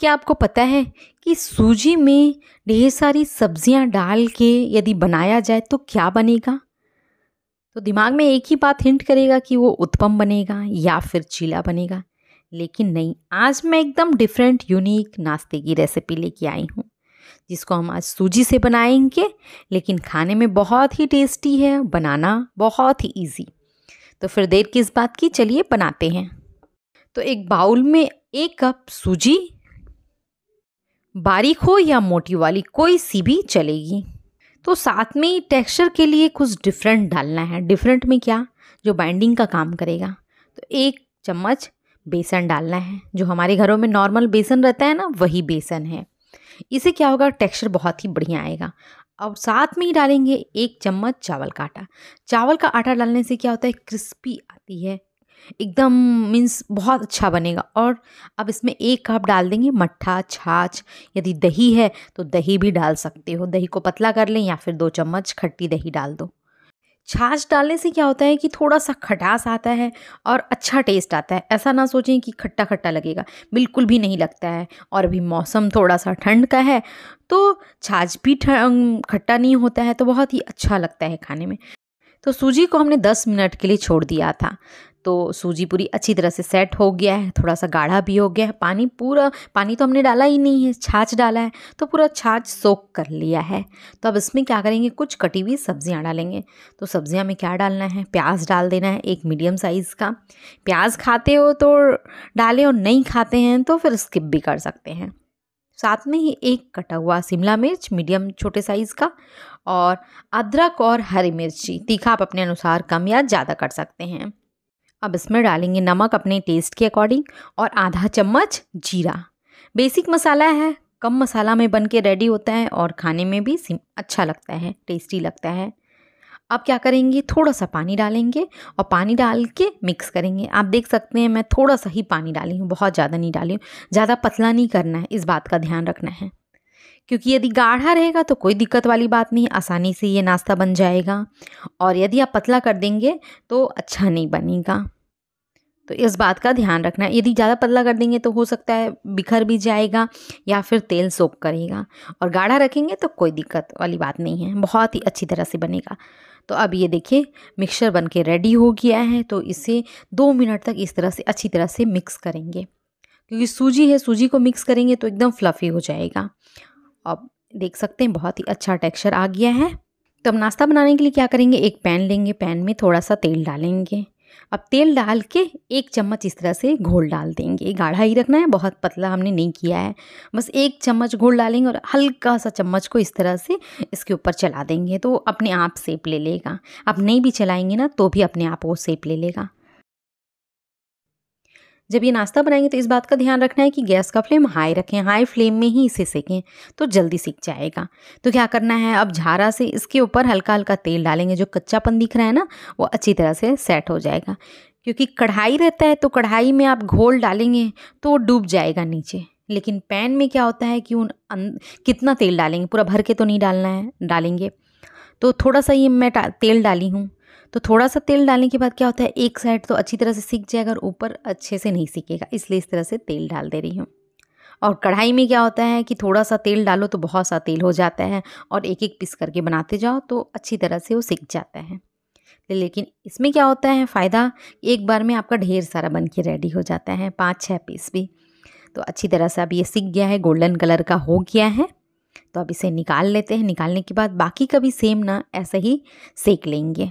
क्या आपको पता है कि सूजी में ढेर सारी सब्जियां डाल के यदि बनाया जाए तो क्या बनेगा तो दिमाग में एक ही बात हिंट करेगा कि वो उत्पम बनेगा या फिर चीला बनेगा लेकिन नहीं आज मैं एकदम डिफरेंट यूनिक नाश्ते की रेसिपी लेके आई हूँ जिसको हम आज सूजी से बनाएंगे लेकिन खाने में बहुत ही टेस्टी है बनाना बहुत ही ईजी तो फिर देर किस बात की चलिए बनाते हैं तो एक बाउल में एक कप सूजी बारीक हो या मोटी वाली कोई सी भी चलेगी तो साथ में ही टेक्सचर के लिए कुछ डिफरेंट डालना है डिफरेंट में क्या जो बाइंडिंग का काम करेगा तो एक चम्मच बेसन डालना है जो हमारे घरों में नॉर्मल बेसन रहता है ना वही बेसन है इसे क्या होगा टेक्सचर बहुत ही बढ़िया आएगा और साथ में ही डालेंगे एक चम्मच चावल का आटा चावल का आटा डालने से क्या होता है क्रिस्पी आती है एकदम मीन्स बहुत अच्छा बनेगा और अब इसमें एक कप डाल देंगे मट्ठा छाछ यदि दही है तो दही भी डाल सकते हो दही को पतला कर लें या फिर दो चम्मच खट्टी दही डाल दो छाछ डालने से क्या होता है कि थोड़ा सा खटास आता है और अच्छा टेस्ट आता है ऐसा ना सोचें कि खट्टा खट्टा लगेगा बिल्कुल भी नहीं लगता है और अभी मौसम थोड़ा सा ठंड का है तो छाछ भी खट्टा नहीं होता है तो बहुत ही अच्छा लगता है खाने में तो सूजी को हमने 10 मिनट के लिए छोड़ दिया था तो सूजी पूरी अच्छी तरह से सेट हो गया है थोड़ा सा गाढ़ा भी हो गया है पानी पूरा पानी तो हमने डाला ही नहीं है छाछ डाला है तो पूरा छाछ सोख कर लिया है तो अब इसमें क्या करेंगे कुछ कटी हुई सब्जियाँ डालेंगे तो सब्जियाँ में क्या डालना है प्याज डाल देना है एक मीडियम साइज़ का प्याज खाते हो तो डालें और नहीं खाते हैं तो फिर स्किप भी कर सकते हैं साथ में ही एक कटा हुआ शिमला मिर्च मीडियम छोटे साइज़ का और अदरक और हरी मिर्ची तीखा आप अपने अनुसार कम या ज़्यादा कर सकते हैं अब इसमें डालेंगे नमक अपने टेस्ट के अकॉर्डिंग और आधा चम्मच जीरा बेसिक मसाला है कम मसाला में बन के रेडी होता है और खाने में भी अच्छा लगता है टेस्टी लगता है अब क्या करेंगे थोड़ा सा पानी डालेंगे और पानी डाल के मिक्स करेंगे आप देख सकते हैं मैं थोड़ा सा ही पानी डाली हूँ बहुत ज़्यादा नहीं डाली हूँ ज़्यादा पतला नहीं करना है इस बात का ध्यान रखना है क्योंकि यदि गाढ़ा रहेगा तो कोई दिक्कत वाली बात नहीं आसानी से ये नाश्ता बन जाएगा और यदि आप पतला कर देंगे तो अच्छा नहीं बनेगा तो इस बात का ध्यान रखना है यदि ज़्यादा पतला कर देंगे तो हो सकता है बिखर भी जाएगा या फिर तेल सोख करेगा और गाढ़ा रखेंगे तो कोई दिक्कत वाली बात नहीं है बहुत ही अच्छी तरह से बनेगा तो अब ये देखिए मिक्सर बन के रेडी हो गया है तो इसे दो मिनट तक इस तरह से अच्छी तरह से मिक्स करेंगे क्योंकि सूजी है सूजी को मिक्स करेंगे तो एकदम फ्लफ़ी हो जाएगा अब देख सकते हैं बहुत ही अच्छा टेक्सचर आ गया है तो अब नाश्ता बनाने के लिए क्या करेंगे एक पैन लेंगे पैन में थोड़ा सा तेल डालेंगे अब तेल डाल के एक चम्मच इस तरह से घोल डाल देंगे गाढ़ा ही रखना है बहुत पतला हमने नहीं किया है बस एक चम्मच घोल डालेंगे और हल्का सा चम्मच को इस तरह से इसके ऊपर चला देंगे तो अपने आप सेप ले लेगा आप नहीं भी चलाएंगे ना तो भी अपने आप वो सेप ले लेगा जब ये नाश्ता बनाएंगे तो इस बात का ध्यान रखना है कि गैस का फ्लेम हाई रखें हाई फ्लेम में ही इसे सेकें तो जल्दी सीख जाएगा तो क्या करना है अब झारा से इसके ऊपर हल्का हल्का तेल डालेंगे जो कच्चापन दिख रहा है ना वो अच्छी तरह से सेट हो जाएगा क्योंकि कढ़ाई रहता है तो कढ़ाई में आप घोल डालेंगे तो वो डूब जाएगा नीचे लेकिन पैन में क्या होता है कि उन अं, कितना तेल डालेंगे पूरा भर के तो नहीं डालना है डालेंगे तो थोड़ा सा ये मैं तेल डाली हूँ तो थोड़ा सा तेल डालने के बाद क्या होता है एक साइड तो अच्छी तरह से सीख जाएगा और ऊपर अच्छे से नहीं सीखेगा इसलिए इस तरह से तेल डाल दे रही हूँ और कढ़ाई में क्या होता है कि थोड़ा सा तेल डालो तो बहुत सा तेल हो जाता है और एक एक पीस करके बनाते जाओ तो अच्छी तरह से वो सीख जाता है लेकिन इसमें क्या होता है फ़ायदा एक बार में आपका ढेर सारा बन के रेडी हो जाता है पाँच छः पीस भी तो अच्छी तरह से अब ये सीख गया है गोल्डन कलर का हो गया है तो अब इसे निकाल लेते हैं निकालने के बाद बाकी का भी सेम ना ऐसे ही सेक लेंगे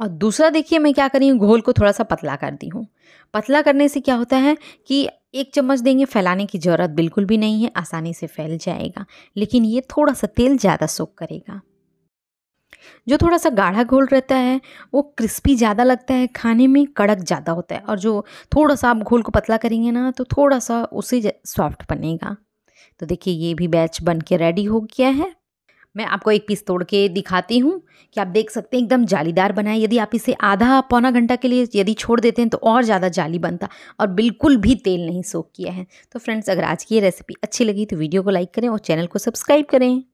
और दूसरा देखिए मैं क्या करी हूँ घोल को थोड़ा सा पतला कर दी हूँ पतला करने से क्या होता है कि एक चम्मच देंगे फैलाने की ज़रूरत बिल्कुल भी नहीं है आसानी से फैल जाएगा लेकिन ये थोड़ा सा तेल ज़्यादा सोख करेगा जो थोड़ा सा गाढ़ा घोल रहता है वो क्रिस्पी ज़्यादा लगता है खाने में कड़क ज़्यादा होता है और जो थोड़ा सा आप घोल को पतला करेंगे ना तो थोड़ा सा उसे सॉफ्ट बनेगा तो देखिए ये भी बैच बन के रेडी हो गया है मैं आपको एक पीस तोड़ के दिखाती हूँ कि आप देख सकते हैं एकदम जालीदार बना है यदि आप इसे आधा पौना घंटा के लिए यदि छोड़ देते हैं तो और ज़्यादा जाली बनता और बिल्कुल भी तेल नहीं सोख किया है तो फ्रेंड्स अगर आज की ये रेसिपी अच्छी लगी तो वीडियो को लाइक करें और चैनल को सब्सक्राइब करें